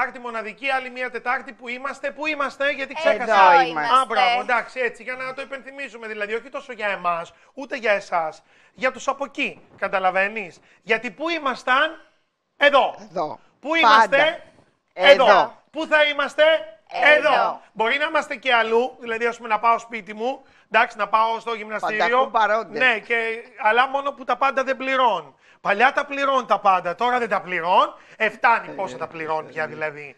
Τετάρτη μοναδική, άλλη μία Τετάρτη που είμαστε. Πού είμαστε, γιατί ε, ξέχασα. Εδώ είμαστε. Α, μπράβο, εντάξει, έτσι, για να το υπενθυμίζουμε. Δηλαδή, όχι τόσο για εμάς, ούτε για εσάς. Για τους από εκεί, καταλαβαίνεις. Γιατί πού ήμασταν, εδώ. εδώ. Πού είμαστε, εδώ. Πού θα είμαστε, εδώ. Μπορεί να είμαστε και αλλού, δηλαδή ας πούμε να πάω σπίτι μου, εντάξει, να πάω στο γυμναστήριο. Ναι, και, αλλά μόνο που τα πάντα δεν πληρώνω. Παλιά τα πληρώνουν τα πάντα, τώρα δεν τα πληρώνουν. Εφτάνει ε, πόσα τα ε, πληρώνουν πια ε, δηλαδή.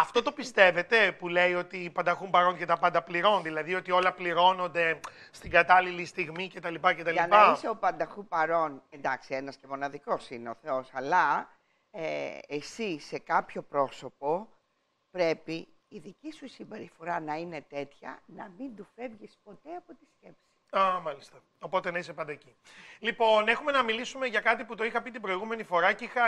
αυτό το πιστεύετε που λέει ότι πανταχούν παρόν και τα πάντα πληρώνουν, δηλαδή ότι όλα πληρώνονται στην κατάλληλη στιγμή κτλ. κτλ. Για να είσαι ο πανταχού παρόν, εντάξει, ένας και μοναδικός είναι ο Θεός, αλλά ε, εσύ σε κάποιο πρόσωπο πρέπει η δική σου συμπεριφορά να είναι τέτοια, να μην του φεύγεις ποτέ από τη σκέψη. Α, μάλιστα. Οπότε να είσαι πάντα εκεί. Λοιπόν, έχουμε να μιλήσουμε για κάτι που το είχα πει την προηγούμενη φορά και είχα,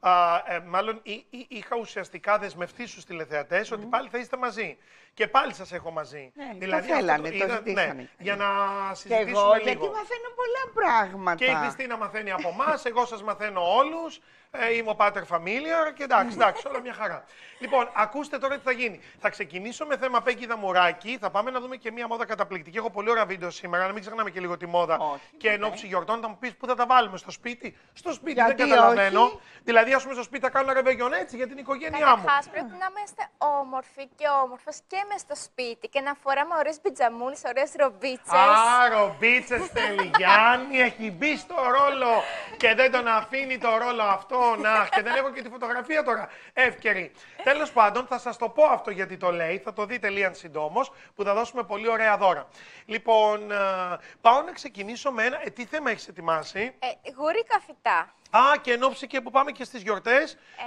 α, ε, μάλλον, είχα ουσιαστικά δεσμευτεί στους τηλεθεατές ότι πάλι θα είστε μαζί και πάλι σας έχω μαζί. Ναι, δηλαδή, το θέλανε, το, είδα, ναι, Για να συζητήσουμε και εγώ, λίγο. Γιατί μαθαίνω πολλά πράγματα. Και η Χριστίνα μαθαίνει από εμάς, εγώ σας μαθαίνω όλους. Ε, είμαι ο Πάτερ Φαμίλια και εντάξει, εντάξει, όλα μια χαρά. λοιπόν, ακούστε τώρα τι θα γίνει. Θα ξεκινήσω με θέμα Πέγκυδα Μουράκη. Θα πάμε να δούμε και μία μόδα καταπληκτική. Έχω πολύ ωραία βίντεο σήμερα, να μην ξεχνάμε και λίγο τη μόδα. Όχι, και εν ναι. ώψη γιορτών θα μου πεις πού θα τα βάλουμε, στο σπίτι. Στο σπίτι γιατί δεν καταλαβαίνω. Όχι. Δηλαδή, ας πούμε, στο σπίτι θα κάνω ρεβεγιον έτσι για την οικογένειά Καταρχάς, μου. Καταρχάς, πρέπει να είμαστε όμορφοι και όμορφες και μες στο σπίτι και να φοράμε ωραίες πιτζαμούλες, ωραίες ρομπίτσε. Α, ρομπίτσε Γιάννη. έχει μπει στο ρόλο και δεν τον αφήνει το ρόλο αυτό να. Και δεν έχω και τη φωτογραφία τώρα εύκαιρη. Τέλος πάντων, θα σας το πω αυτό γιατί το λέει. Θα το δείτε λίγαν συντόμως που θα δώσουμε πολύ ωραία δώρα. Λοιπόν, ε, πάω να ξεκινήσω με ένα. Ε, τι θέμα έχεις ετοιμάσει, ε, φυτά. καφιτά. Α, και εν ώψη και που πάμε και στις γιορτές.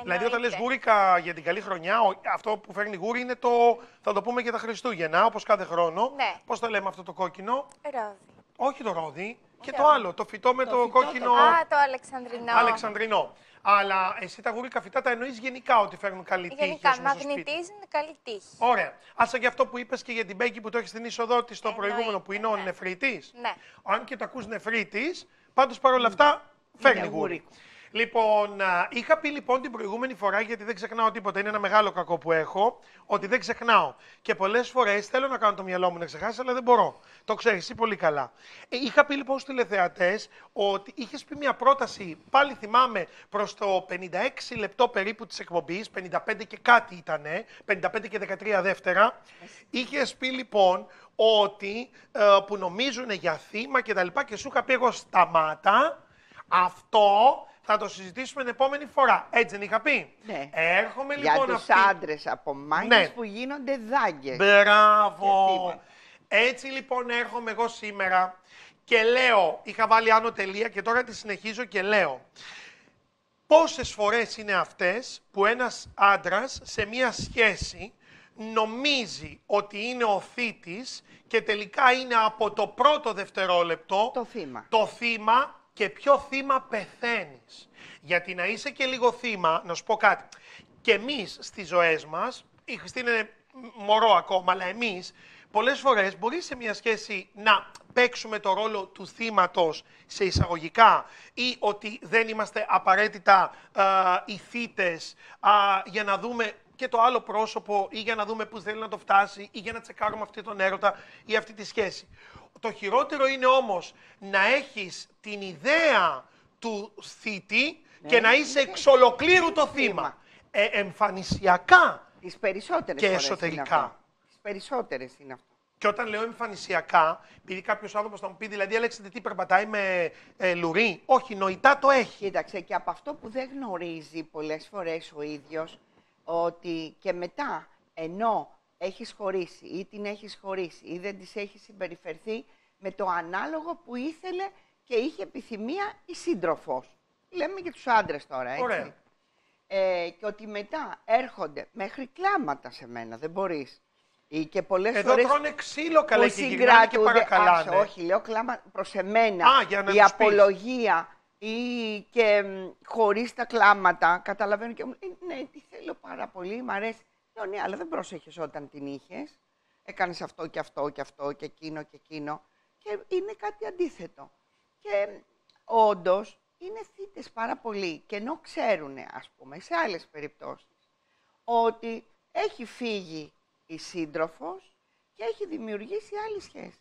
Δηλαδή, όταν λες γούρικα για την καλή χρονιά, αυτό που φέρνει γούρι είναι το. Θα το πούμε και τα Χριστούγεννα, όπως κάθε χρόνο. Ναι. Πώς το λέμε αυτό το κόκκινο. Ρόδι. Όχι το ρόδι. Και το άλλο, το φυτό με το, το φυτό, κόκκινο. Το... Α, το αλεξανδρινό. Αλεξανδρινό. Αλλά εσύ τα γουρίκα φυτά τα εννοείς γενικά ότι φέρνουν καλή τύχη. Γενικά, μαγνητίζουν καλή τύχη. Ωραία. Άσα και αυτό που είπες και για την Μπέγκη που το έχεις στην είσοδό της στο προηγούμενο, που είναι ο ναι. νεφρίτης. Ναι. Αν και το ακούς νεφρίτης, πάντως παρόλα ναι. αυτά Φέρνει ναι, γούρι. Λοιπόν, είχα πει λοιπόν την προηγούμενη φορά, γιατί δεν ξεχνάω τίποτα, είναι ένα μεγάλο κακό που έχω, ότι δεν ξεχνάω. Και πολλές φορές θέλω να κάνω το μυαλό μου να ξεχάσει, αλλά δεν μπορώ. Το ξέρεις εσύ πολύ καλά. Ε, είχα πει λοιπόν στους τηλεθεατές ότι είχες πει μια πρόταση, πάλι θυμάμαι, προς το 56 λεπτό περίπου της εκπομπής, 55 και κάτι ήταν, 55 και 13 δεύτερα. Είχες πει λοιπόν ότι ε, που νομίζουν για θύμα και και σου είχα πει εγώ σταμάτα αυτό θα το συζητήσουμε την επόμενη φορά. Έτσι δεν είχα πει. Ναι. Έρχομαι Για λοιπόν τους αυτή... άντρες από μάγκες ναι. που γίνονται δάγκες. Μπράβο. Έτσι λοιπόν έρχομαι εγώ σήμερα και λέω, είχα βάλει άνω τελεία και τώρα τη συνεχίζω και λέω. Πόσες φορές είναι αυτές που ένας άντρας σε μία σχέση νομίζει ότι είναι ο θήτης και τελικά είναι από το πρώτο δευτερόλεπτο το θύμα, το θύμα και ποιο θύμα πεθαίνεις. Γιατί να είσαι και λίγο θύμα, να σου πω κάτι, και εμείς στις ζωές μας, η Χριστίνα είναι μωρό ακόμα, αλλά εμείς, πολλές φορές μπορείς σε μια σχέση να παίξουμε το ρόλο του θύματος σε εισαγωγικά ή ότι δεν είμαστε απαραίτητα α, για να δούμε και το άλλο πρόσωπο ή για να δούμε πού θέλει να το φτάσει ή για να τσεκάρουμε αυτή τον έρωτα ή αυτή τη σχέση το χειρότερο είναι όμως να έχεις την ιδέα του θήτη ναι. και να είσαι εξ ολοκλήρου το θύμα. Ε, εμφανισιακά και εσωτερικά. Τις περισσότερες είναι αυτό. Και όταν λέω εμφανισιακά, επειδή κάποιος άνθρωπος θα μου πει, δηλαδή, έλεξε τι περπατάει με ε, λουρί. Όχι, νοητά το έχει. Κοίταξε, και από αυτό που δεν γνωρίζει πολλές φορές ο ίδιος, ότι και μετά, ενώ έχεις χωρίσει ή την έχεις χωρίσει ή δεν της έχει συμπεριφερθεί με το ανάλογο που ήθελε και είχε επιθυμία η σύντροφος. Λέμε και τους άντρες τώρα, έτσι. Ωραία. Ε, και ότι μετά έρχονται μέχρι κλάματα σε μένα, δεν μπορείς. Ή και πολλές Εδώ φορές τρώνε ξύλο καλά και γυρνάνε και παρακαλάνε. όχι, λέω κλάμα προς εμένα. η απολογία ή και χωρίς τα κλάματα, καταλαβαίνω και μου ναι, τι θέλω πάρα πολύ, μ' αρέσει. Ναι, ναι, αλλά δεν πρόσεχες όταν την είχες. Έκανες αυτό και αυτό και αυτό και εκείνο και εκείνο. Και είναι κάτι αντίθετο. Και όντως είναι θύτες πάρα πολύ. Και ενώ ξέρουν, ας πούμε, σε άλλες περιπτώσεις, ότι έχει φύγει η σύντροφος και έχει δημιουργήσει άλλη σχέση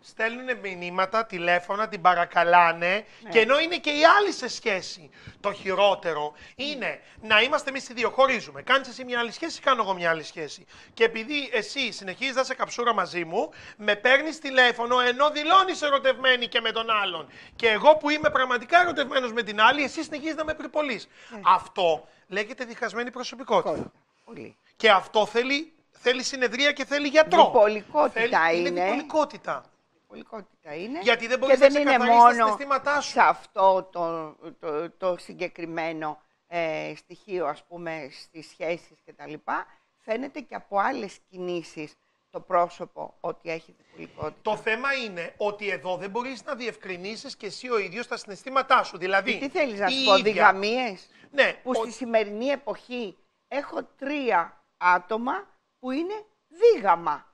στέλνουν μηνύματα, τηλέφωνα, την παρακαλάνε ναι. και ενώ είναι και οι άλλοι σε σχέση. Το χειρότερο είναι να είμαστε εμείς οι δύο, χωρίζουμε. Κάνεις εσύ μια άλλη σχέση, κάνω εγώ μια άλλη σχέση. Και επειδή εσύ συνεχίζεις να σε καψούρα μαζί μου, με παίρνεις τηλέφωνο ενώ δηλώνεις ερωτευμένη και με τον άλλον. Και εγώ που είμαι πραγματικά ερωτευμένος με την άλλη, εσύ συνεχίζεις να με ναι. Αυτό λέγεται διχασμένη προσωπικότητα. Πολύ. Και αυτό θέλει θέλει συνεδρία και θέλει γιατρό. Διπολικότητα θέλει, είναι. Είναι διπολικότητα. Πολικότητα είναι. Γιατί δεν μπορείς να δεν είναι μόνο Σε αυτό το, το, συγκεκριμένο ε, στοιχείο, ας πούμε, στις σχέσεις λοιπά. Φαίνεται και από άλλες κινήσεις το πρόσωπο ότι έχει δυσκολικότητα. Το θέμα είναι ότι εδώ δεν μπορείς να διευκρινίσεις και εσύ ο ίδιος τα συναισθήματά σου. Δηλαδή, τι θέλεις να σου πω, διγαμίες, ναι, που στη σημερινή εποχή έχω τρία άτομα που είναι δίγαμα.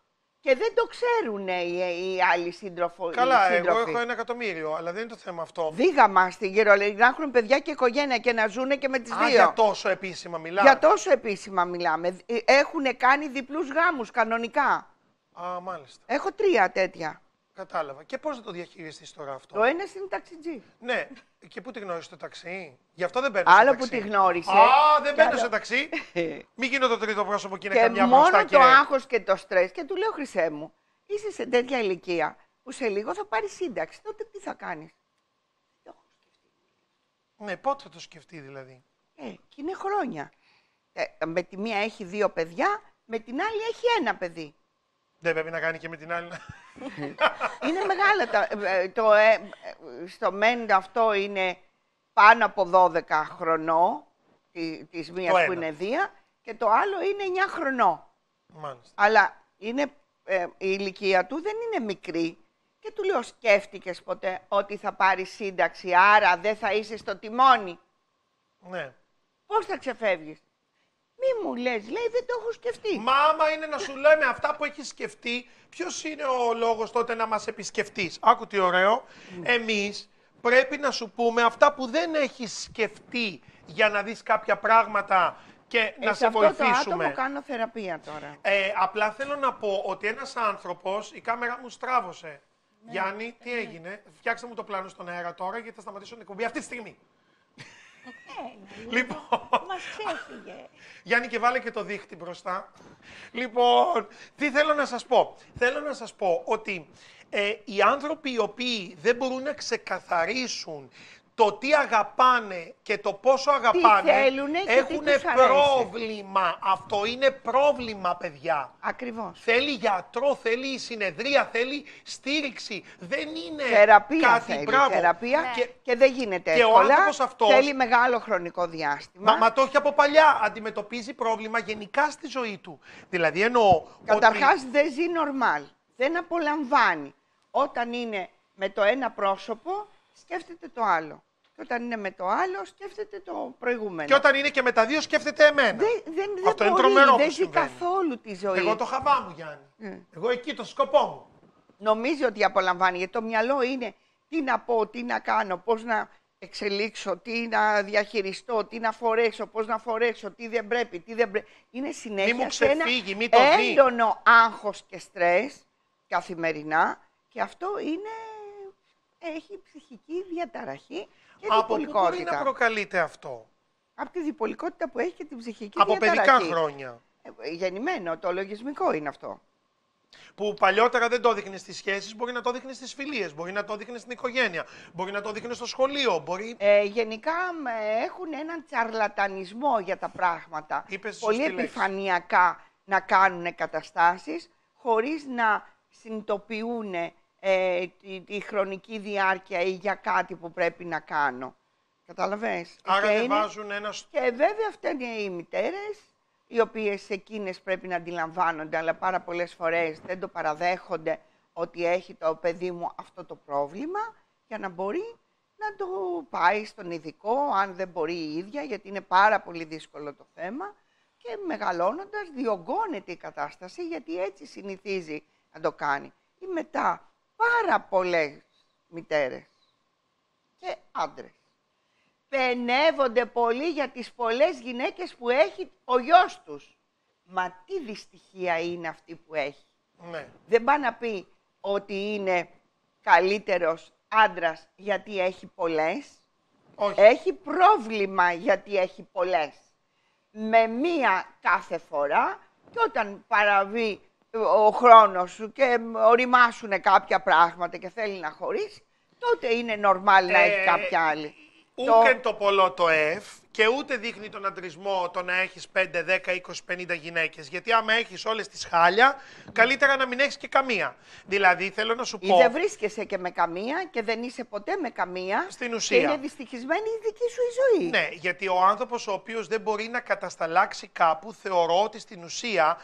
Και δεν το ξέρουν οι, άλλοι σύντροφοι. Καλά, εγώ έχω ένα εκατομμύριο, αλλά δεν είναι το θέμα αυτό. Δίγαμα στην Γερολίνη, να έχουν παιδιά και οικογένεια και να ζουν και με τις δύο. Για τόσο επίσημα μιλάμε. Για τόσο επίσημα μιλάμε. Ε, έχουν κάνει διπλούς γάμους κανονικά. Α, μάλιστα. Έχω τρία τέτοια. Κατάλαβα. Και πώς θα το διαχειριστείς τώρα αυτό. Το ένα είναι ταξιτζή. Ναι. Και πού τη γνώρισε το ταξί. Γι' αυτό δεν παίρνεις. Άλλο ταξί. που τη γνωρισε το ταξι γι αυτο δεν παιρνει αλλο που τη γνωρισε Α, δεν παίρνεις το ταξί. Μην γίνω το τρίτο πρόσωπο και είναι καμιά μόνο μπροστά και... το άγχος και το στρες και του λέω Χρυσέ μου, είσαι σε τέτοια ηλικία που σε λίγο θα πάρεις σύνταξη. Τότε τι θα κάνεις. Ναι, πότε θα το σκεφτεί δηλαδή. Ε, και είναι χρόνια. Ε, με τη μία έχει δύο παιδιά, με την άλλη έχει ένα παιδί. Δεν πρέπει να κάνει και με την άλλη. είναι μεγάλα τα. Ε, ε, το, ε, στο μέντα αυτό είναι πάνω από 12 χρονών, τη μια που είναι δία και το άλλο είναι 9 χρονών. Μάλιστα. Αλλά είναι, η ηλικία του δεν είναι μικρή. Και του λέω, σκέφτηκες ποτέ ότι θα πάρεις σύνταξη, άρα δεν θα είσαι στο τιμόνι. Ναι. Πώς θα ξεφεύγεις. Μη μου λες, λέει, δεν το έχω σκεφτεί. Μα άμα είναι να σου λέμε αυτά που έχεις σκεφτεί, ποιος είναι ο λόγος τότε να μας επισκεφτείς. Άκου τι ωραίο. Ναι. Εμείς πρέπει να σου πούμε αυτά που δεν έχεις σκεφτεί για να δεις κάποια πράγματα και ε, να σε, σε αυτό βοηθήσουμε. Το κάνω θεραπεία τώρα. Ε, απλά θέλω να πω ότι ένας άνθρωπος, η κάμερα μου στράβωσε. Ναι. Γιάννη, τι ε, ναι. έγινε. Φτιάξτε μου το πλάνο στον αέρα τώρα γιατί θα σταματήσω την εκπομπή αυτή τη στιγμή. Λοιπόν. Ε, Μας ξέφυγε. Γιάννη, και βάλε και το δίχτυ μπροστά. Λοιπόν, τι θέλω να σας πω. Θέλω να σας πω ότι ε, οι άνθρωποι οι οποίοι δεν μπορούν να ξεκαθαρίσουν το τι αγαπάνε και το πόσο αγαπάνε τι έχουν πρόβλημα. Αυτό είναι πρόβλημα, παιδιά. Ακριβώς. Θέλει γιατρό, θέλει συνεδρία, θέλει στήριξη. Δεν είναι θεραπεία κάτι θέλει, Θεραπεία ναι. και, και, δεν γίνεται και εύκολα. ο αυτός, θέλει μεγάλο χρονικό διάστημα. Μα, μα το έχει από παλιά. Αντιμετωπίζει πρόβλημα γενικά στη ζωή του. Δηλαδή εννοώ Καταρχάς δεν ζει νορμάλ. Δεν απολαμβάνει. Όταν είναι με το ένα πρόσωπο σκέφτεται το άλλο. Και όταν είναι με το άλλο, σκέφτεται το προηγούμενο. Και όταν είναι και με τα δύο, σκέφτεται εμένα. Δεν, δεν, δεν Αυτό είναι τρομερό. Δεν ζει καθόλου τη ζωή. Εγώ το χαβά μου, Γιάννη. Ναι. Εγώ εκεί το σκοπό μου. Νομίζει ότι απολαμβάνει, γιατί το μυαλό είναι τι να πω, τι να κάνω, πώς να εξελίξω, τι να διαχειριστώ, τι να φορέσω, πώς να φορέσω, τι δεν πρέπει, τι δεν πρέπει. Είναι συνέχεια μη μου ξεφύγει, σε ένα μη έντονο άγχος και στρες καθημερινά. Και αυτό είναι έχει ψυχική διαταραχή και Από διπολικότητα. Από πού να προκαλείται αυτό. Από τη διπολικότητα που έχει και την ψυχική Από διαταραχή. Από παιδικά χρόνια. Ε, ε, γεννημένο, το λογισμικό είναι αυτό. Που παλιότερα δεν το δείχνει στις σχέσεις, μπορεί να το δείχνει στις φιλίες, μπορεί να το δείχνει στην οικογένεια, μπορεί να το δείχνει στο σχολείο. Μπορεί... Ε, γενικά έχουν έναν τσαρλατανισμό για τα πράγματα. Είπες Πολύ επιφανειακά να κάνουν καταστάσεις χωρίς να συνειδητοποιούν τη, ε, χρονική διάρκεια ή για κάτι που πρέπει να κάνω. Καταλαβες. Ε, Άρα δεν βάζουν ένα... Και βέβαια αυτά είναι οι μητέρες, οι οποίες εκείνες πρέπει να αντιλαμβάνονται, αλλά πάρα πολλές φορές δεν το παραδέχονται ότι έχει το παιδί μου αυτό το πρόβλημα, για να μπορεί να το πάει στον ειδικό, αν δεν μπορεί η ίδια, γιατί είναι πάρα πολύ δύσκολο το θέμα. Και μεγαλώνοντας διωγγώνεται η κατάσταση, γιατί έτσι συνηθίζει να το κάνει. Ή μετά πάρα πολλέ μητέρες και άντρες. Πενεύονται πολύ για τις πολλές γυναίκες που έχει ο γιος τους. Μα τι δυστυχία είναι αυτή που έχει. Ναι. Δεν πάει να πει ότι είναι καλύτερος άντρας γιατί έχει πολλές. Έχει πρόβλημα γιατί έχει πολλές. Με μία κάθε φορά και όταν παραβεί ο χρόνος σου και οριμάσουν κάποια πράγματα και θέλει να χωρίσει, τότε είναι normal να ε, έχει κάποια άλλη. Ούκεν το πολλό το εφ και ούτε δείχνει τον αντρισμό το να έχεις 5, 10, 20, 50 γυναίκες. Γιατί άμα έχεις όλες τις χάλια, καλύτερα να μην έχεις και καμία. Δηλαδή θέλω να σου πω. Ή δεν βρίσκεσαι και με καμία και δεν είσαι ποτέ με καμία. Στην ουσία. Και είναι δυστυχισμένη η δική σου η ζωή. Ναι, γιατί ο άνθρωπος ο οποίος δεν μπορεί να κατασταλάξει κάπου, θεωρώ ότι στην ουσία.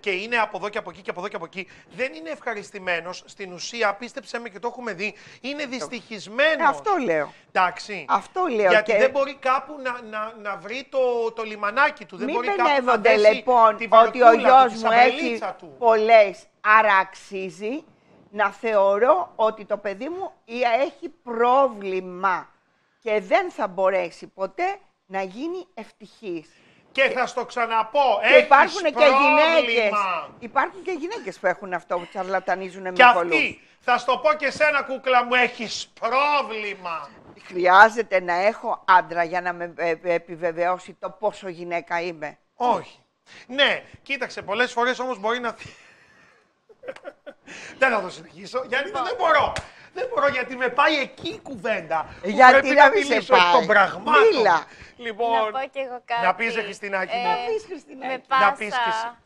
και είναι από εδώ και από εκεί και από εδώ και από εκεί. Δεν είναι ευχαριστημένος. Στην ουσία, πίστεψε με και το έχουμε δει. Είναι δυστυχισμένος. αυτό λέω. Εντάξει. Αυτό λέω. Γιατί και... δεν μπορεί κάπου να, να, βρει το, το λιμανάκι του. Μην Δεν μπορεί να λοιπόν ότι ο γιος μου έχει του. πολλές, άρα να θεωρώ ότι το παιδί μου έχει πρόβλημα και δεν θα μπορέσει ποτέ να γίνει ευτυχής. Και θα στο ξαναπώ. έτσι. υπάρχουν και γυναίκες. Υπάρχουν και γυναίκες που έχουν αυτό που τσαρλατανίζουν με πολλού. Θα στο πω και σένα, κούκλα μου, έχεις πρόβλημα. Χρειάζεται να έχω άντρα για να με ε, ε, επιβεβαιώσει το πόσο γυναίκα είμαι. Όχι. Ναι, κοίταξε, πολλές φορές όμως μπορεί να. δεν θα το συνεχίσω, γιατί λοιπόν. δεν μπορώ. Δεν μπορώ γιατί με πάει εκεί η κουβέντα. Γιατί να, μην μιλήσω εκ των πραγμάτων. Λοιπόν, να πω και εγώ Να πεις, Χριστινάκη μου. Ε, να πεις, Με πάσα να πεις,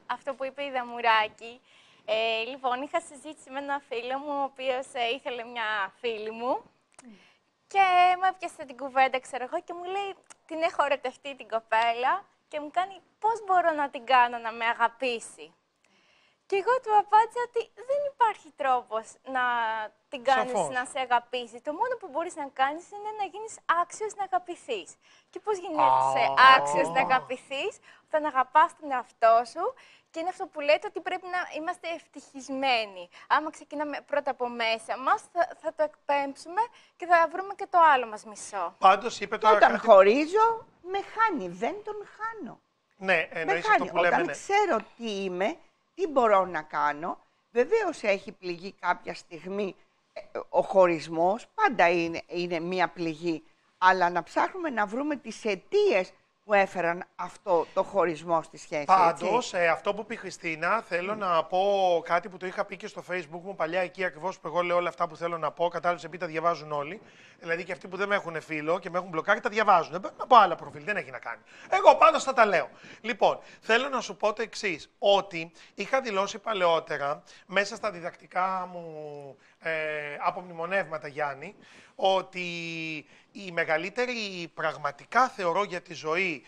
αυτό που είπε η Δαμουράκη. Ε, λοιπόν, είχα συζήτηση με ένα φίλο μου, ο οποίος ε, ήθελε μια φίλη μου. Και μου έπιασε την κουβέντα, ξέρω εγώ, και μου λέει την έχω ερωτευτεί την κοπέλα και μου κάνει πώς μπορώ να την κάνω να με αγαπήσει. Και εγώ του απάντησα ότι δεν υπάρχει τρόπος να την κάνεις να σε αγαπήσει. Το μόνο που μπορείς να κάνεις είναι να γίνεις άξιος να αγαπηθείς. Και πώς γινέσαι άξιος να αγαπηθείς, όταν αγαπάς τον εαυτό σου και είναι αυτό που λέτε ότι πρέπει να είμαστε ευτυχισμένοι. Άμα ξεκινάμε πρώτα από μέσα μας, θα, θα, το εκπέμψουμε και θα βρούμε και το άλλο μας μισό. Πάντως είπε το Όταν κάτι... χωρίζω, με χάνει. Δεν τον χάνω. Ναι, εννοείται. αυτό που λέμε. Όταν ναι. ξέρω τι είμαι, τι μπορώ να κάνω. Βεβαίως έχει πληγεί κάποια στιγμή ε, ο χωρισμός, πάντα είναι, είναι μία πληγή, αλλά να ψάχνουμε να βρούμε τις αιτίες που έφεραν αυτό το χωρισμό στη σχέση. Πάντως, ε, αυτό που πει η Χριστίνα, θέλω να πω κάτι που το είχα πει και στο Facebook μου παλιά εκεί ακριβώς που εγώ λέω όλα αυτά που θέλω να πω. Κατάλληλα, επειδή τα διαβάζουν όλοι. Δηλαδή και αυτοί που δεν με έχουν φίλο και με έχουν μπλοκάρει τα διαβάζουν. Δεν να πω άλλα προφίλ, δεν έχει να κάνει. Εγώ πάντως θα τα λέω. Λοιπόν, θέλω να σου πω το εξής. Ότι είχα δηλώσει παλαιότερα μέσα στα διδακτικά μου ε, από μνημονεύματα, Γιάννη, ότι η μεγαλύτερη πραγματικά θεωρώ για τη ζωή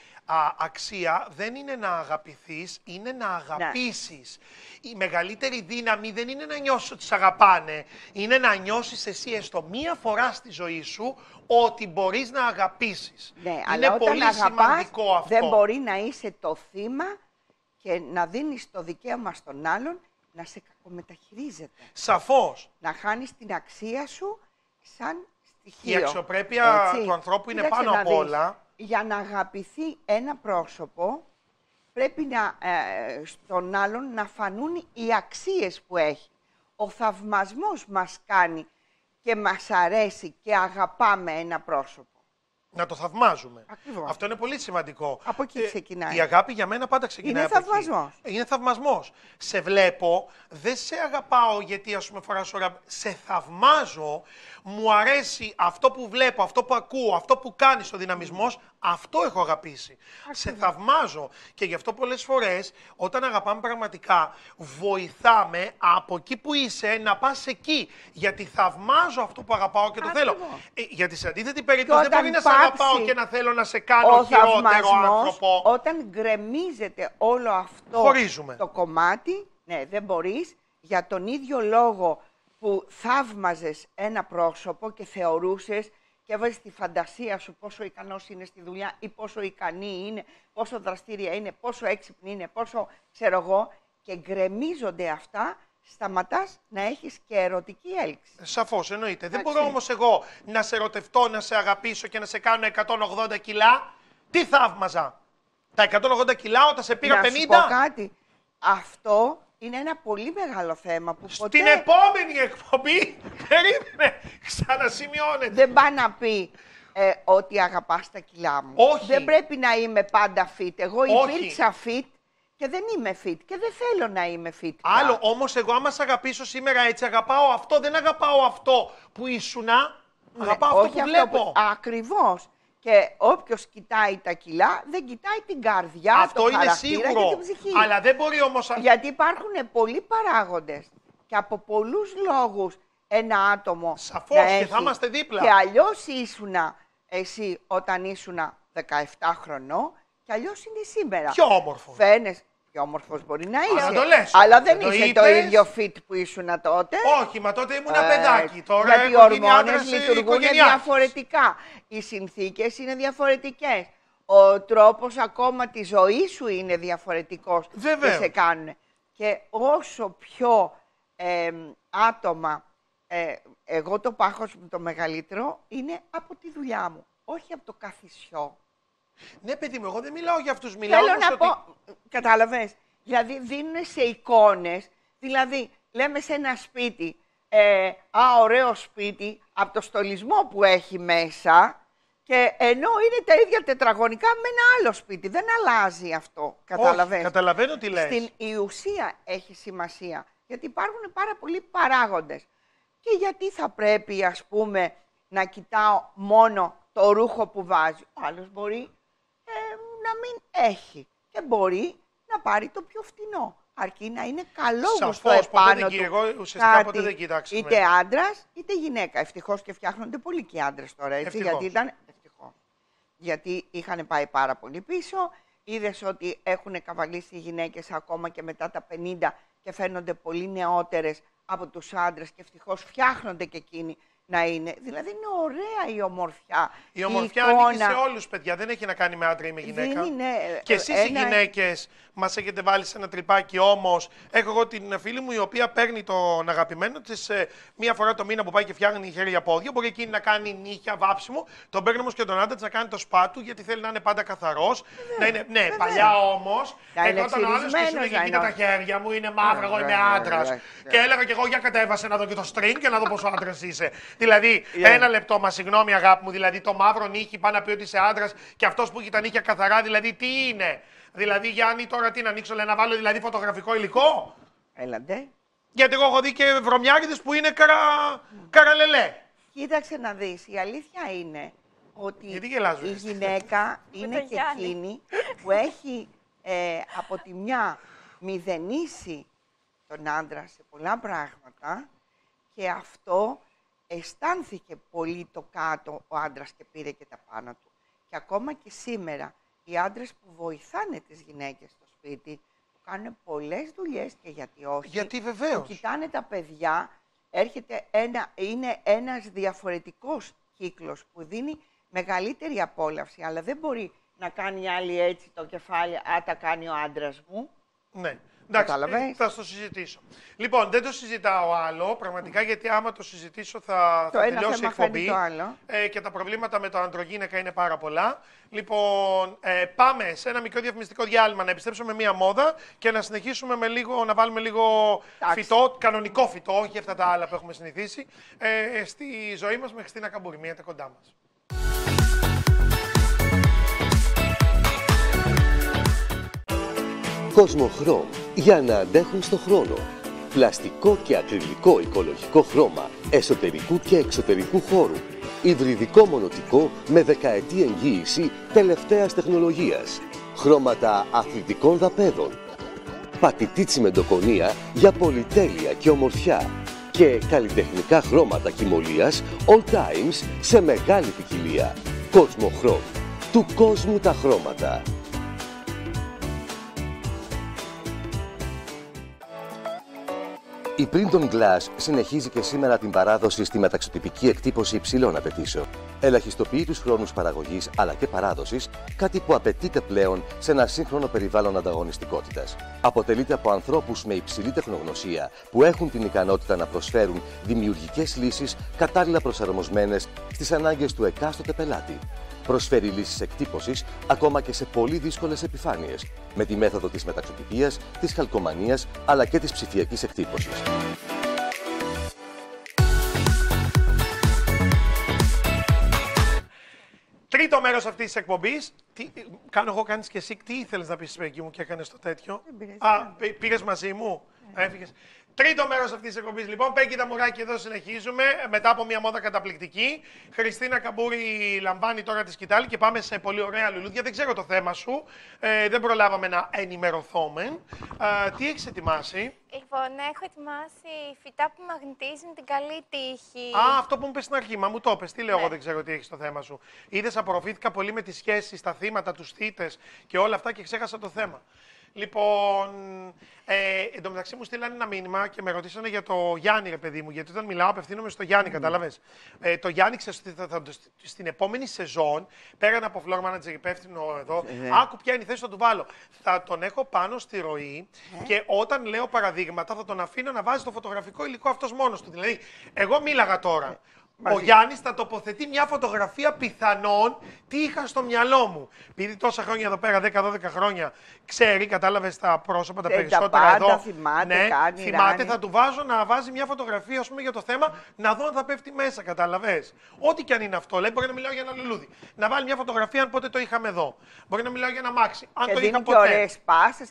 αξία δεν είναι να αγαπηθείς, είναι να ναι. αγαπήσεις. Η μεγαλύτερη δύναμη δεν είναι να νιώσεις ότι αγαπάνε, είναι να νιώσεις εσύ έστω μία φορά στη ζωή σου ότι μπορείς να αγαπήσεις. Ναι, είναι αλλά όταν πολύ αυτό. δεν μπορεί να είσαι το θύμα και να δίνεις το δικαίωμα στον άλλον να σε κακομεταχειρίζεται. Σαφώς. Να χάνεις την αξία σου σαν στοιχείο. Η αξιοπρέπεια του ανθρώπου είναι πάνω από όλα. Για να αγαπηθεί ένα πρόσωπο, πρέπει να, ε, στον άλλον να φανούν οι αξίες που έχει. Ο θαυμασμός μας κάνει και μας αρέσει και αγαπάμε ένα πρόσωπο να το θαυμάζουμε. Ακριβώς. Αυτό είναι πολύ σημαντικό. Από εκεί ε, ξεκινάει. Η αγάπη για μένα πάντα ξεκινάει. Είναι θαυμασμός. Είναι θαυμασμός. Σε βλέπω, δεν σε αγαπάω γιατί ας πούμε φοράς ώρα. Σε θαυμάζω, μου αρέσει αυτό που βλέπω, αυτό που ακούω, αυτό που κάνεις, ο δυναμισμός. Αυτό έχω αγαπήσει. Σε θαυμάζω. Και γι' αυτό πολλές φορές όταν αγαπάμε πραγματικά, βοηθάμε από εκεί που είσαι να πας εκεί. Γιατί θαυμάζω αυτό που αγαπάω και το θέλω. Ε, γιατί σε αντίθετη περίπτωση δεν μπορεί να σε αγαπάω και να θέλω να σε κάνω χειρότερο άνθρωπο. Όταν γκρεμίζεται όλο αυτό το κομμάτι, ναι, δεν μπορείς για τον ίδιο λόγο που θαύμαζες ένα πρόσωπο και θεωρούσες και βάζει τη φαντασία σου πόσο ικανός είναι στη δουλειά ή πόσο ικανή είναι, πόσο δραστήρια είναι, πόσο έξυπνη είναι, πόσο ξέρω εγώ. Και γκρεμίζονται αυτά σταματάς να έχεις και ερωτική έλξη. Ε, Σαφώς, εννοείται. Δεν μπορώ όμως εγώ να σε ερωτευτώ, να σε αγαπήσω και να σε κάνω 180 κιλά. Τι θαύμαζα. Τα 180 κιλά όταν σε πήρα να 50. Σου πω κάτι. Αυτό είναι ένα πολύ μεγάλο θέμα που ποτέ... Στην επόμενη εκπομπή, περίμενε, ξανασημειώνεται. Δεν πάει να πει ε, ότι αγαπάς τα κιλά μου. Όχι. Δεν πρέπει να είμαι πάντα fit. Εγώ Όχι. υπήρξα fit και δεν είμαι fit και δεν θέλω να είμαι fit. Άλλο, όμως, εγώ άμα σε αγαπήσω σήμερα έτσι, αγαπάω αυτό, δεν αγαπάω αυτό που ήσουνα. Ναι, αγαπάω αυτό, που αυτό που βλέπω. Ακριβώς. Και όποιος κοιτάει τα κιλά δεν κοιτάει την καρδιά, Αυτό το είναι σίγουρο. και την ψυχή. Αλλά δεν μπορεί όμως. Γιατί υπάρχουν πολλοί παράγοντες και από πολλούς λόγους ένα άτομο. Σαφώς και θα είμαστε δίπλα. Και αλλιώς ήσουν εσύ όταν ήσουν 17 χρονών και αλλιώς είναι σήμερα. Πιο όμορφο. Φαίνεσαι και όμορφος μπορεί να είσαι. Αλλά, δεν, είσαι το, ίδιο fit που ήσουν τότε. Όχι, μα τότε ήμουν ε, παιδάκι. Τώρα γιατί οι ορμόνε λειτουργούν διαφορετικά. Οι συνθήκες είναι διαφορετικές. Ο τρόπος ακόμα της ζωής σου είναι διαφορετικός. Και σε κάνουν. Και όσο πιο άτομα. Ε, εγώ το πάχος μου το μεγαλύτερο είναι από τη δουλειά μου, όχι από το καθισιό. Ναι, παιδί μου, εγώ δεν μιλάω για αυτούς. Μιλάω Θέλω να ότι... πω. Κατάλαβες. Δηλαδή δίνουν σε εικόνες. Δηλαδή, λέμε σε ένα σπίτι. Ε, α, ωραίο σπίτι, από το στολισμό που έχει μέσα, και ενώ είναι τα ίδια τετραγωνικά με ένα άλλο σπίτι. Δεν αλλάζει αυτό. Καταλαβαίνω. καταλαβαίνω τι λες. Στην ουσία έχει σημασία. Γιατί υπάρχουν πάρα πολλοί παράγοντες. Και γιατί θα πρέπει, ας πούμε, να κοιτάω μόνο το ρούχο που βάζει. Ο άλλος μπορεί ε, να μην έχει. Και μπορεί να πάρει το πιο φτηνό. Αρκεί να είναι καλό γουστό επάνω ποτέ του. Εγώ ουσιαστικά ποτέ δεν κοιτάξω, Είτε άντρας είτε γυναίκα. Ευτυχώς και φτιάχνονται πολλοί και άντρες τώρα. Έτσι, ευτυχώς. γιατί ήταν. Ευτυχώς. Γιατί είχαν πάει πάρα πολύ πίσω. Είδες ότι έχουν καβαλήσει οι γυναίκες ακόμα και μετά τα 50 και φαίνονται πολύ νεότερες από τους άντρες. Και ευτυχώς φτιάχνονται και εκείνοι να είναι. Δηλαδή είναι ωραία η ομορφιά. Η, η ομορφιά εικόνα... ανήκει σε όλους, παιδιά. Δεν έχει να κάνει με άντρα ή με γυναίκα. Δεν είναι... Ε, και εσείς Ένα... οι γυναίκες μας έχετε βάλει σε ένα τρυπάκι όμως. Έχω εγώ την φίλη μου η οποία παίρνει τον αγαπημένο της ε, μία φορά το μήνα που πάει και φτιάχνει χέρια πόδια. Μπορεί εκείνη να κάνει νύχια, βάψιμο. Τον παίρνει όμως και τον άντρα της να κάνει το σπά του γιατί θέλει να είναι πάντα καθαρός. Ναι, είναι... ναι, παλιά όμως. Εγώ όταν ο άλλος και σου τα χέρια μου, είναι μαύρο εγώ είμαι ναι, ναι, άντρας. Ναι, και έλεγα και εγώ για κατέβασε να δω και το στριν και να δω πόσο άντρας είσαι. Δηλαδή, ένα λεπτό μα, συγγνώμη αγάπη μου, δηλαδή το μαύρο νύχι πάνω να πει ότι είσαι άντρας και αυτός που έχει τα νύχια καθαρά, δηλαδή τι είναι. Δηλαδή, Γιάννη, τώρα τι να ανοίξω, λέει, να βάλω δηλαδή φωτογραφικό υλικό. Έλαντε. Γιατί εγώ έχω δει και βρωμιάριδες που είναι καρα... καραλελέ. Κοίταξε να δεις, η αλήθεια είναι ότι η γυναίκα είναι και εκείνη που έχει ε, από τη μια μηδενίσει τον άντρα σε πολλά πράγματα και αυτό αισθάνθηκε πολύ το κάτω ο άντρας και πήρε και τα πάνω του. Και ακόμα και σήμερα οι άντρες που βοηθάνε τις γυναίκες στο σπίτι, που κάνουν πολλές δουλειές και γιατί όχι. Γιατί βεβαίως. κοιτάνε τα παιδιά, έρχεται ένα, είναι ένας διαφορετικός κύκλος που δίνει μεγαλύτερη απόλαυση, αλλά δεν μπορεί να κάνει άλλη έτσι το κεφάλι, α, τα κάνει ο άντρας μου. Ναι. Εντάξει, θα στο συζητήσω. Λοιπόν, δεν το συζητάω άλλο, πραγματικά, γιατί άμα το συζητήσω θα, τελειώσει η εκπομπή. Ε, και τα προβλήματα με το αντρογίνεκα είναι πάρα πολλά. Λοιπόν, ε, πάμε σε ένα μικρό διαφημιστικό διάλειμμα να επιστρέψουμε μία μόδα και να συνεχίσουμε με λίγο, να βάλουμε λίγο φυτό, κανονικό φυτό, όχι αυτά τα άλλα που έχουμε συνηθίσει, ε, στη ζωή μας με Χριστίνα Καμπούρη, τα κοντά μας. Χρώμ για να αντέχουν στο χρόνο. Πλαστικό και ακριβικό οικολογικό χρώμα εσωτερικού και εξωτερικού χώρου. Υβριδικό μονοτικό με δεκαετή εγγύηση τελευταίας τεχνολογίας. Χρώματα αθλητικών δαπέδων. Πατητή τσιμεντοκονία για πολυτέλεια και ομορφιά. Και καλλιτεχνικά χρώματα κοιμωλίας all times σε μεγάλη ποικιλία. Χρώμ. Του κόσμου τα χρώματα. Η Princeton Glass συνεχίζει και σήμερα την παράδοση στη μεταξωτυπική εκτύπωση υψηλών απαιτήσεων. Ελαχιστοποιεί τους χρόνους παραγωγής αλλά και παράδοσης, κάτι που απαιτείται πλέον σε ένα σύγχρονο περιβάλλον ανταγωνιστικότητας. Αποτελείται από ανθρώπους με υψηλή τεχνογνωσία που έχουν την ικανότητα να προσφέρουν δημιουργικές λύσεις κατάλληλα προσαρμοσμένες στις ανάγκες του εκάστοτε πελάτη. Προσφέρει λύσεις εκτύπωσης ακόμα και σε πολύ δύσκολες επιφάνειες, με τη μέθοδο της μεταξωτυπίας, της χαλκομανίας αλλά και της ψηφιακής εκτύπωσης. Τρίτο μέρος αυτής της εκπομπής. Κάνω εγώ, κάνεις και εσύ. Τι ήθελες να πεις στη μου και έκανες το τέτοιο. Α, πήρες μαζί μου. Ναι. Έφυγες. Τρίτο μέρος αυτής της εκπομπής, λοιπόν. τα μουράκια, εδώ συνεχίζουμε. Μετά από μια μόδα καταπληκτική. Χριστίνα Καμπούρη λαμβάνει τώρα τη σκητάλη και πάμε σε πολύ ωραία λουλούδια. Δεν ξέρω το θέμα σου. Ε, δεν προλάβαμε να ενημερωθούμε. Ε, τι έχεις ετοιμάσει. Λοιπόν, έχω ετοιμάσει φυτά που μαγνητίζουν την καλή τύχη. Α, αυτό που μου πεις στην αρχή. Μα μου το είπες. Τι λέω, ναι. εγώ δεν ξέρω τι έχεις το θέμα σου. Είδες, απορροφήθηκα πολύ με τις σχέσεις, τα θύματα, τους θήτε και όλα αυτά και ξέχασα το θέμα. Λοιπόν, ε, μεταξύ μου στείλανε ένα μήνυμα και με ρωτήσανε για το Γιάννη, ρε παιδί μου. Γιατί όταν μιλάω, απευθύνομαι στο Γιάννη, mm. Ε, το Γιάννη, ξέρεις, θα, στην επόμενη σεζόν, πέραν από floor manager υπεύθυνο εδώ, ε, ε. άκου ποια είναι η θέση, θα του βάλω. Θα τον έχω πάνω στη ροή ε. και όταν λέω παραδείγματα, θα τον αφήνω να βάζει το φωτογραφικό υλικό αυτός μόνος του. Δηλαδή, εγώ μίλαγα τώρα. Ο Γιάννης θα τοποθετεί μια φωτογραφία πιθανόν τι είχα στο μυαλό μου. Επειδή τόσα χρόνια εδώ πέρα, 10-12 χρόνια, ξέρει, κατάλαβες τα πρόσωπα, ε, τα περισσότερα πάντα, εδώ. Θυμάται, ναι, κάνει, θυμάται, θα του βάζω να βάζει μια φωτογραφία ας πούμε, για το θέμα, να δω αν θα πέφτει μέσα, κατάλαβες. Ό,τι και αν είναι αυτό. Λέει, μπορεί να μιλάω για ένα λουλούδι. Να βάλει μια φωτογραφία αν πότε το είχαμε εδώ. Μπορεί να μιλάω για ένα μάξι. Αν και το είχα ποτέ. Και ωραίε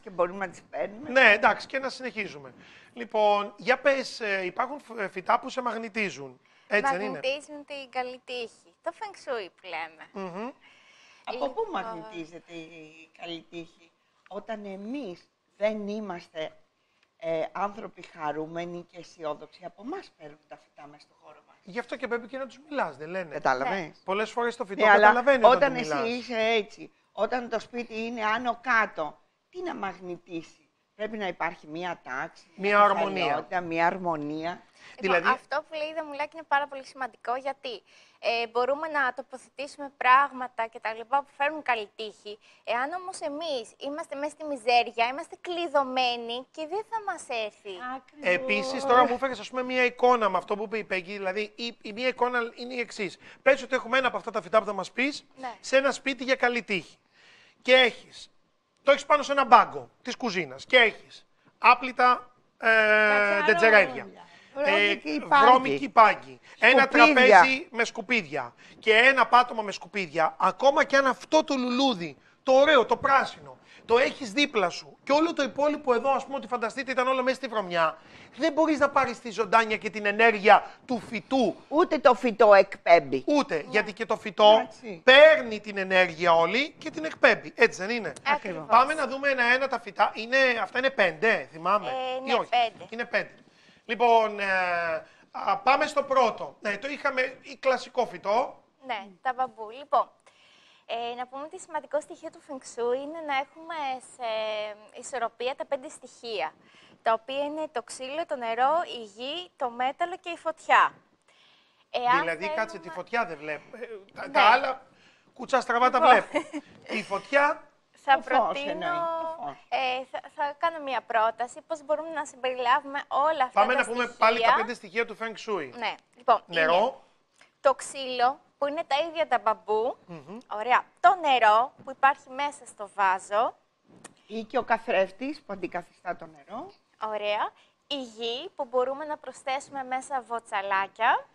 και μπορούμε να τις παίρνουμε. Ναι, εντάξει, και να συνεχίζουμε. Λοιπόν, για πες, ε, υπάρχουν ε, φυτά που σε μαγνητίζουν. Έτσι την καλή τύχη. Το Feng που λέμε. Mm -hmm. Από πού λοιπόν, μαγνητίζεται η καλή τύχη. Όταν εμείς δεν είμαστε ε, άνθρωποι χαρούμενοι και αισιόδοξοι. Από εμάς παίρνουν τα φυτά μέσα στο χώρο μας. Γι' αυτό και πρέπει και να τους μιλάς, δεν λένε. Κατάλαβες. Ναι. Πολλές φορές το φυτό ναι, καταλαβαίνει. Όταν, όταν εσύ είσαι έτσι, όταν το σπίτι είναι άνω κάτω, τι να μαγνητήσεις. Πρέπει να υπάρχει μία τάξη, μία αρμονία. Μία αρμονία. Ε, δηλαδή- αυτό που λέει η Δαμουλάκη είναι πάρα πολύ σημαντικό γιατί ε, μπορούμε να τοποθετήσουμε πράγματα και τα λοιπά που φέρνουν καλή τύχη. Εάν όμως εμείς είμαστε μέσα στη μιζέρια, είμαστε κλειδωμένοι και δεν θα μας έρθει. Επίσης, τώρα μου έφερες μία εικόνα με αυτό που είπε η Πέγγι. Δηλαδή, η, η μία εικόνα είναι η εξής. Πες ότι έχουμε ένα από αυτά τα φυτά που θα μας πεις ναι. σε ένα σπίτι για καλή τύχη. Και έχεις το έχεις πάνω σε ένα μπάγκο της κουζίνας και έχεις άπλυτα ε, ντετζερέδια. Ε, Βρώμικη πάγκη. Ένα τραπέζι με σκουπίδια και ένα πάτωμα με σκουπίδια. Ακόμα και αν αυτό το λουλούδι, το ωραίο, το πράσινο, το έχεις δίπλα σου και όλο το υπόλοιπο εδώ, ας πούμε, ότι φανταστείτε ήταν όλο μέσα στη βρωμιά, δεν μπορείς να πάρεις τη ζωντάνια και την ενέργεια του φυτού. Ούτε το φυτό εκπέμπει. Ούτε. Ναι. Γιατί και το φυτό παίρνει την ενέργεια όλη και την εκπέμπει. Έτσι δεν είναι. Ακριβώς. Πάμε να δούμε ένα-ένα τα φυτά. Είναι, αυτά είναι πέντε, θυμάμαι. είναι όχι. Πέντε. Είναι πέντε. Λοιπόν, ε, α, πάμε στο πρώτο. Ναι, το είχαμε ή κλασικό φυτό. Ναι, τα μπαμπού. Λοιπόν, ε, να πούμε ότι σημαντικό στοιχείο του Φενξού είναι να έχουμε σε ισορροπία τα πέντε στοιχεία, τα οποία είναι το ξύλο, το νερό, η γη, το μέταλλο και η φωτιά. δηλαδή, θέλουμε... κάτσε, τη φωτιά δεν βλέπω. Ε, τα, ναι. άλλα κουτσά στραβά τα λοιπόν. βλέπω. Η φωτιά θα προτείνω, ε, θα, κάνω μια πρόταση, πώς μπορούμε να συμπεριλάβουμε όλα αυτά Πάμε τα στοιχεία. Πάμε να πούμε πάλι τα πέντε στοιχεία του Feng Ναι. Λοιπόν, Νερό. Το ξύλο, που είναι τα ίδια τα μπαμπού. Ωραία. Το νερό που υπάρχει μέσα στο βάζο. Ή και ο καθρέφτης που αντικαθιστά το νερό. Ωραία. Η γη που μπορούμε να προσθέσουμε μέσα βοτσαλάκια.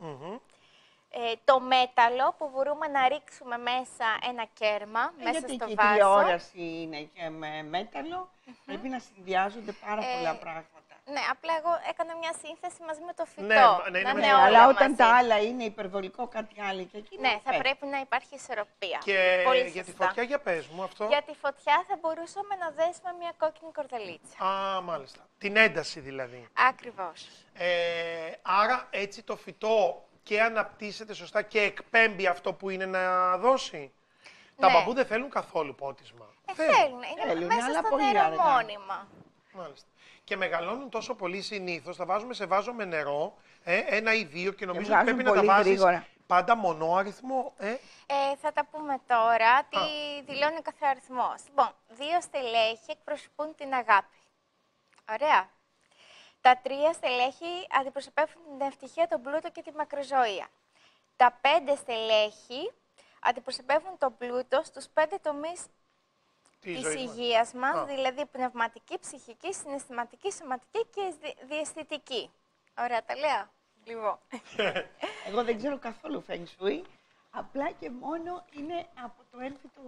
ε, το μέταλλο που μπορούμε να ρίξουμε μέσα ένα κέρμα, ε, μέσα στο βάζο. Γιατί η τηλεόραση είναι και με μέταλλο. Mm Πρέπει να συνδυάζονται πάρα ε, πολλά πράγματα. Ναι, απλά εγώ έκανα μια σύνθεση μαζί με το φυτό. Ναι, ναι, ναι αλλά όταν τα άλλα είναι υπερβολικό κάτι άλλο και εκεί. Ναι, θα πρέπει να υπάρχει ισορροπία. Και για τη φωτιά, για πες μου αυτό. Για τη φωτιά θα μπορούσαμε να δέσουμε μια κόκκινη κορδελίτσα. Α, μάλιστα. Την ένταση δηλαδή. Ακριβώς. Ε, άρα έτσι το φυτό και αναπτύσσεται σωστά και εκπέμπει αυτό που είναι να δώσει. Ναι. Τα μπαμπού δεν θέλουν καθόλου πότισμα. Ε, θέλουν. Είναι μέσα στο νερό μόνιμα. Μάλιστα και μεγαλώνουν τόσο πολύ συνήθως. Τα βάζουμε σε βάζο με νερό, ε, ένα ή δύο και νομίζω ότι πρέπει να τα βάζει πάντα μονό αριθμό. Ε. Ε, θα τα πούμε τώρα. Τι δηλώνει ο κάθε αριθμός. Λοιπόν, δύο στελέχη εκπροσωπούν την αγάπη. Ωραία. Τα τρία στελέχη αντιπροσωπεύουν την ευτυχία, τον πλούτο και τη μακροζωία. Τα πέντε στελέχη αντιπροσωπεύουν τον πλούτο στους πέντε τομείς της υγείας μας, δηλαδή πνευματική, ψυχική, συναισθηματική, σωματική και διαισθητική. Ωραία, τα λέω. Λοιπόν. Εγώ δεν ξέρω καθόλου Feng Shui. Απλά και μόνο είναι από το έλφητο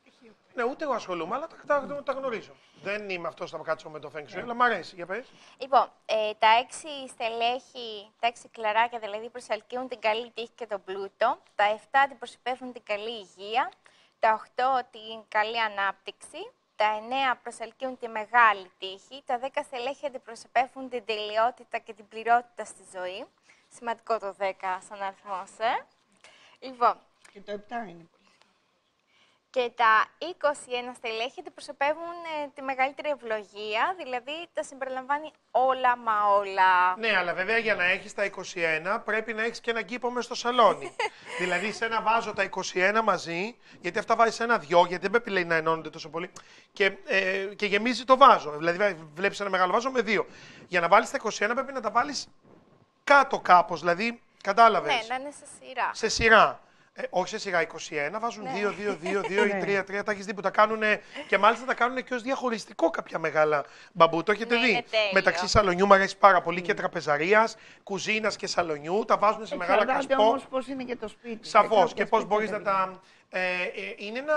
στοιχείο. Ναι, ούτε εγώ ασχολούμαι, αλλά τα, τα, τα γνωρίζω. Δεν είμαι αυτός που θα κάτσω με το Feng Shui, ναι. αλλά μου αρέσει. Για πες. Λοιπόν, ε, τα έξι στελέχη, τα έξι κλαράκια δηλαδή προσελκύουν την καλή τύχη και τον πλούτο. Τα εφτά αντιπροσωπεύουν την καλή υγεία τα 8 την καλή ανάπτυξη, τα 9 προσελκύουν τη μεγάλη τύχη, τα 10 στελέχη αντιπροσωπεύουν την τελειότητα και την πληρότητα στη ζωή. Σημαντικό το 10 σαν αριθμό, ε. Λοιπόν. Και το 7 είναι. Και τα 21 στελέχη αντιπροσωπεύουν ε, τη μεγαλύτερη ευλογία, δηλαδή τα συμπεριλαμβάνει όλα μα όλα. Ναι, αλλά βέβαια για να έχεις τα 21 πρέπει να έχεις και ένα κήπο μες στο σαλόνι. δηλαδή σε ένα βάζω τα 21 μαζί, γιατί αυτά αυτά ένα δυο, γιατί δεν πρέπει να ενώνονται τόσο πολύ. Και, ε, και γεμίζει το βάζο. Δηλαδή βλέπεις ένα μεγάλο βάζο με δύο. Για να βάλεις τα 21 πρέπει να τα βάλεις κάτω κάπως, δηλαδή κατάλαβες. Ναι, να είναι σε σειρά. Σε σειρά. Ε, όχι σε σιγά 21, βάζουν 2, 2, 2, 2 ή 3, ναι. 3. Τα έχεις δει που τα κάνουν και μάλιστα τα κάνουν και ως διαχωριστικό κάποια μεγάλα μπαμπού. Το έχετε ναι, δει. Ε, Μεταξύ σαλονιού μου αρέσει πάρα πολύ και mm. τραπεζαρίας, κουζίνας και σαλονιού. Τα βάζουν σε ε, μεγάλα κρασπό. Όμως πώς είναι και το σπίτι. Σαφώ και πώς μπορείς να τα. Ε, ε, είναι ένα.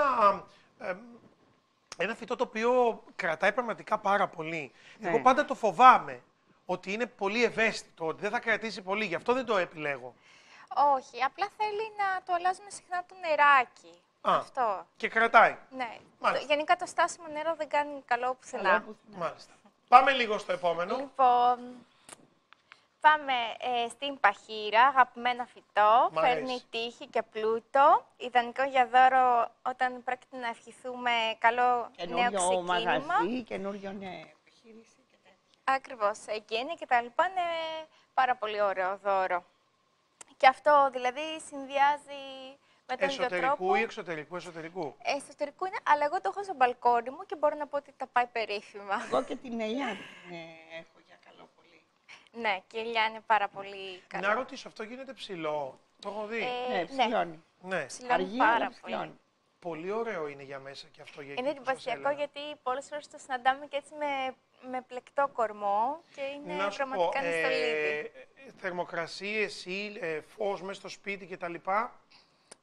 Ένα φυτό το οποίο κρατάει πραγματικά πάρα πολύ. Ναι. Εγώ πάντα το φοβάμαι ότι είναι πολύ ευαίσθητο, ότι δεν θα κρατήσει πολύ. Γι' αυτό δεν το επιλέγω. Όχι, απλά θέλει να το αλλάζουμε συχνά το νεράκι. Αυτό. Και κρατάει. Ναι. Μάλιστα. Γενικά το στάσιμο νερό δεν κάνει καλό πουθενά. Μάλιστα. Πάμε λίγο στο επόμενο. Λοιπόν, πάμε ε, στην παχύρα, αγαπημένο φυτό. φέρνει τύχη και πλούτο. Ιδανικό για δώρο όταν πρόκειται να ευχηθούμε καλό νέο ξεκίνημα. Καινούριο μαγαζί, καινούριο ναι, επιχείρηση και Ακριβώς, εγγένεια και τα λοιπά είναι πάρα πολύ ωραίο δώρο. Και αυτό δηλαδή συνδυάζει με τον εσωτερικού ίδιο ή εξωτερικού, εσωτερικού. Εσωτερικού είναι, αλλά εγώ το έχω στο μπαλκόνι μου και μπορώ να πω ότι τα πάει περίφημα. Εγώ και την ελιά ε, έχω για καλό πολύ. Ναι, και η ελιά είναι πάρα πολύ καλή. Να ρωτήσω, αυτό γίνεται ψηλό. Το έχω δει. Ε, ναι, ναι, ψηλώνει. Ναι. Ψηλώνει πάρα ψηλώνει. Πολύ ωραίο είναι για μέσα και αυτό για Είναι εντυπωσιακό γιατί πολλές φορές το συναντάμε και έτσι με, με πλεκτό κορμό και είναι Να πραγματικά πω, Ε, θερμοκρασίες ή ε, φως μέσα στο σπίτι κτλ.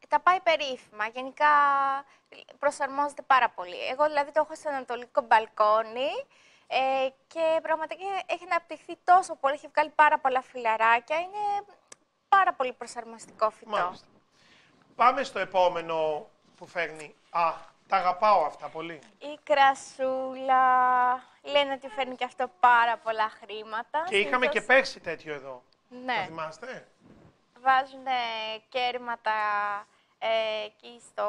Τα πάει περίφημα. Γενικά προσαρμόζεται πάρα πολύ. Εγώ δηλαδή το έχω στο ανατολικό μπαλκόνι ε, και πραγματικά έχει αναπτυχθεί τόσο πολύ, έχει βγάλει πάρα πολλά φιλαράκια. Είναι πάρα πολύ προσαρμοστικό φυτό. Πάμε στο επόμενο που φέρνει. Α, τα αγαπάω αυτά πολύ. Η κρασούλα. Λένε ότι φέρνει και αυτό πάρα πολλά χρήματα. Και είχαμε και πέρσι τέτοιο εδώ. Ναι. Θα θυμάστε. Βάζουν κέρματα ε, εκεί στο,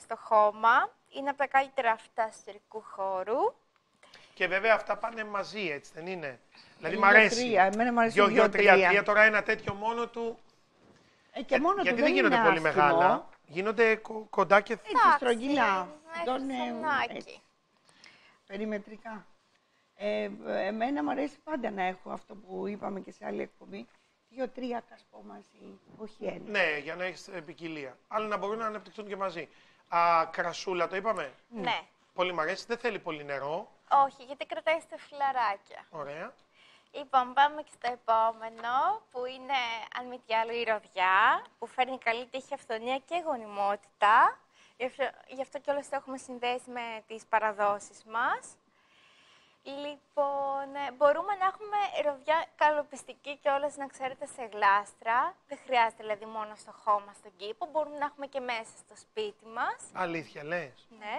στο χώμα. Είναι από τα καλύτερα αυτά στρικού χώρου. Και βέβαια αυτά πάνε μαζί, έτσι δεν είναι. Δηλαδή μ' αρέσει. Τρία. Εμένα μ' αρέσει. Δύο, δύο, τρία, τρία. Τώρα ένα τέτοιο μόνο του. Ε, και μόνο ε, του γιατί δεν, γίνονται πολύ μεγάλα. Γίνονται κοντά και ε, Έτσι, στρογγυλά. Τον, περιμετρικά. Ε, εμένα μου αρέσει πάντα να έχω αυτό που είπαμε και σε άλλη εκπομπή. Δύο-τρία κασπό μαζί, όχι ένα. Ναι, για να έχεις ποικιλία. Αλλά να μπορούν να αναπτυχθούν και μαζί. Α, κρασούλα, το είπαμε. Ναι. Πολύ μ' αρέσει, δεν θέλει πολύ νερό. Όχι, γιατί κρατάει στα φιλαράκια. Ωραία. Λοιπόν, πάμε και στο επόμενο, που είναι, αν μη τι άλλο, η ροδιά, που φέρνει καλή τύχη αυθονία και γονιμότητα. Γι' αυτό κιόλας το έχουμε συνδέσει με τις παραδόσεις μας. Λοιπόν, ε, μπορούμε να έχουμε ροδιά καλοπιστική και να ξέρετε σε γλάστρα. Δεν χρειάζεται δηλαδή μόνο στο χώμα, στον κήπο. Μπορούμε να έχουμε και μέσα στο σπίτι μας. Αλήθεια λες. Ναι.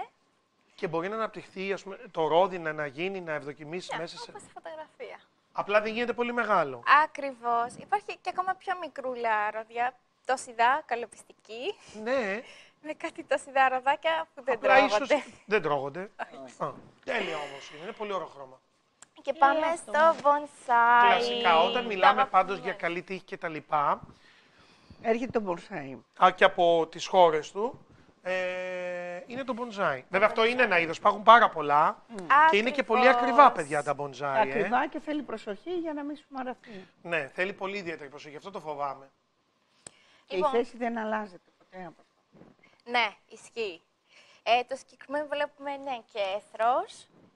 Και μπορεί να αναπτυχθεί ας πούμε, το ρόδι να γίνει, να ευδοκιμήσεις ναι, μέσα σε... Όπως στη φωτογραφία. Απλά δεν γίνεται πολύ μεγάλο. Ακριβώς. Υπάρχει και ακόμα πιο μικρούλα ροδιά. Τόσιδα, καλοπιστική. Ναι. Με κάτι τόσιδα ροδάκια που δεν Απλά τρώγονται. Ίσως δεν τρώγονται. τέλεια όμως είναι. Είναι πολύ ωραίο χρώμα. Και πάμε στο bonsai. Κλασικά. Όταν μιλάμε πάντως για καλή τύχη και τα λοιπά. Έρχεται το bonsai. Α, και από τις χώρες του ε, είναι το bonsai. Βέβαια, αυτό είναι ένα είδος. Υπάρχουν πάρα πολλά mm. και Ακριβώς. είναι και πολύ ακριβά, παιδιά, τα bonsai. Ε. Ακριβά ε. και θέλει προσοχή για να μην σου μαραθεί. Ναι, θέλει πολύ ιδιαίτερη προσοχή. Αυτό το φοβάμαι. Λοιπόν, η θέση δεν αλλάζεται ποτέ από αυτό. Ναι, ισχύει. Ε, το συγκεκριμένο βλέπουμε είναι και έθρο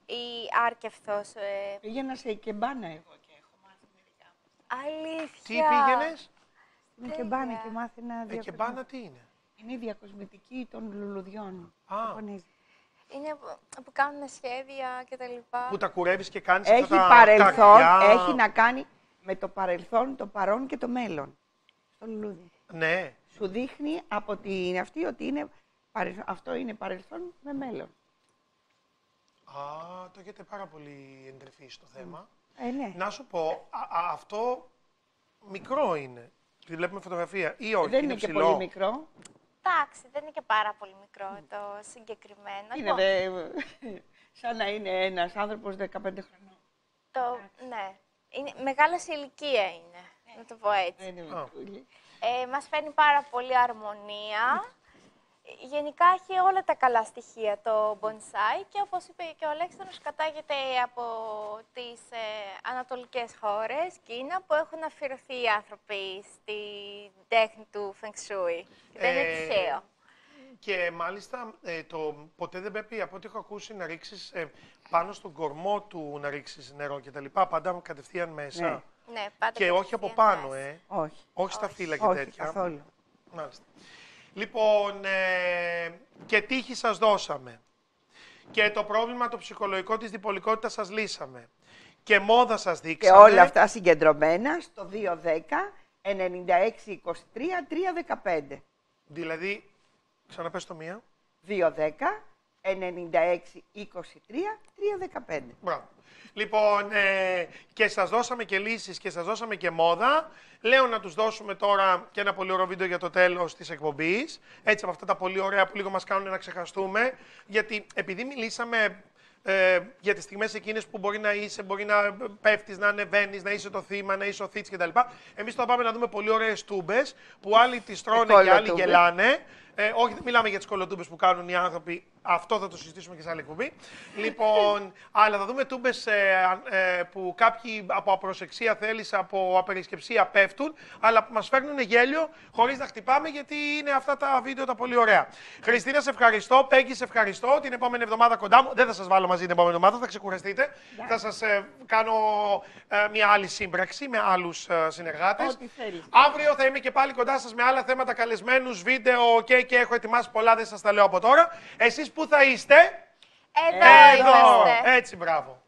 ή άρκευτο. Ε... Πήγαινα σε κεμπάνα εγώ και έχω μάθει μερικά. Αλήθεια. Τι πήγαινες. Στην κεμπάνα και μάθηνα. Ε, κεμπάνα τι είναι. Είναι η διακοσμητική των λουλουδιών. Α. Είναι που κάνουν σχέδια και τα λοιπά. Που τα κουρεύεις και κάνεις έχει αυτά τα παρελθόν, Έχει να κάνει με το παρελθόν, το παρόν και το μέλλον. Το λουλούδι. Ναι. Σου δείχνει από την αυτή ότι είναι, αυτό είναι παρελθόν με μέλλον. Α, το έχετε πάρα πολύ εντρεφεί στο θέμα. Ε, ναι. Να σου πω, αυτό μικρό είναι. Τη βλέπουμε φωτογραφία ή όχι. Δεν είναι, και πολύ μικρό. Εντάξει, δεν είναι και πάρα πολύ μικρό ναι. το συγκεκριμένο. Είναι λοιπόν. δε, σαν να είναι ένας άνθρωπος 15 χρονών. Το, ναι. Είναι, σε ηλικία είναι, να το πω έτσι. Είναι ε, μας φαίνει πάρα πολύ αρμονία. Ναι. Γενικά έχει όλα τα καλά στοιχεία το bonsai και όπως είπε και ο Αλέξανδρος κατάγεται από τις ε, ανατολικές χώρες, Κίνα, που έχουν αφιερωθεί οι άνθρωποι στην τέχνη του Feng Shui. δεν είναι ε, τυχαίο. Και μάλιστα ε, το ποτέ δεν πρέπει, από ό,τι έχω ακούσει, να ρίξεις ε, πάνω στον κορμό του να ρίξεις νερό κτλ. Πάντα κατευθείαν μέσα. Ναι. ναι. πάντα και όχι από πάνω, ε. Όχι. Όχι στα φύλλα και όχι, τέτοια. Καθόλου. Μάλιστα. Λοιπόν, ε, και τύχη σας δώσαμε. Και το πρόβλημα το ψυχολογικό της διπολικότητας σας λύσαμε. Και μόδα σας δείξαμε. Και όλα αυτά συγκεντρωμένα στο 210-96-23-315. Δηλαδή, ξαναπες το μία. 210 96, 23, 315. Μπράβο. Λοιπόν, ε, και σας δώσαμε και λύσεις και σας δώσαμε και μόδα. Λέω να τους δώσουμε τώρα και ένα πολύ ωραίο βίντεο για το τέλος της εκπομπής. Έτσι από αυτά τα πολύ ωραία που λίγο μας κάνουν να ξεχαστούμε. Γιατί επειδή μιλήσαμε ε, για τις στιγμές εκείνες που μπορεί να είσαι, μπορεί να πέφτεις, να ανεβαίνεις, να είσαι το θύμα, να είσαι ο θήτης κτλ. Εμείς τώρα πάμε να δούμε πολύ ωραίες τούμπες που άλλοι τις τρώνε και άλλοι τούμπες. γελάνε. Ε, όχι, δεν μιλάμε για τις κολοτούμπες που κάνουν οι άνθρωποι. Αυτό θα το συζητήσουμε και σε άλλη εκπομπή. λοιπόν, αλλά θα δούμε τούμπες ε, ε, που κάποιοι από απροσεξία θέλεις, από απερισκεψία πέφτουν, αλλά που μας φέρνουν γέλιο χωρίς να χτυπάμε, γιατί είναι αυτά τα βίντεο τα πολύ ωραία. Χριστίνα, σε ευχαριστώ. Πέγγι, σε ευχαριστώ. Την επόμενη εβδομάδα κοντά μου. Δεν θα σας βάλω μαζί την επόμενη εβδομάδα, θα ξεκουραστείτε. Θα σας ε, κάνω μια άλλη σύμπραξη με άλλους συνεργάτε. Αύριο θα είμαι και πάλι κοντά σας με άλλα θέματα καλεσμένους, βίντεο και και έχω ετοιμάσει πολλά, δεν σας τα λέω από τώρα. Εσείς που θα είστε. Εδώ. Είμαστε. Έτσι, μπράβο.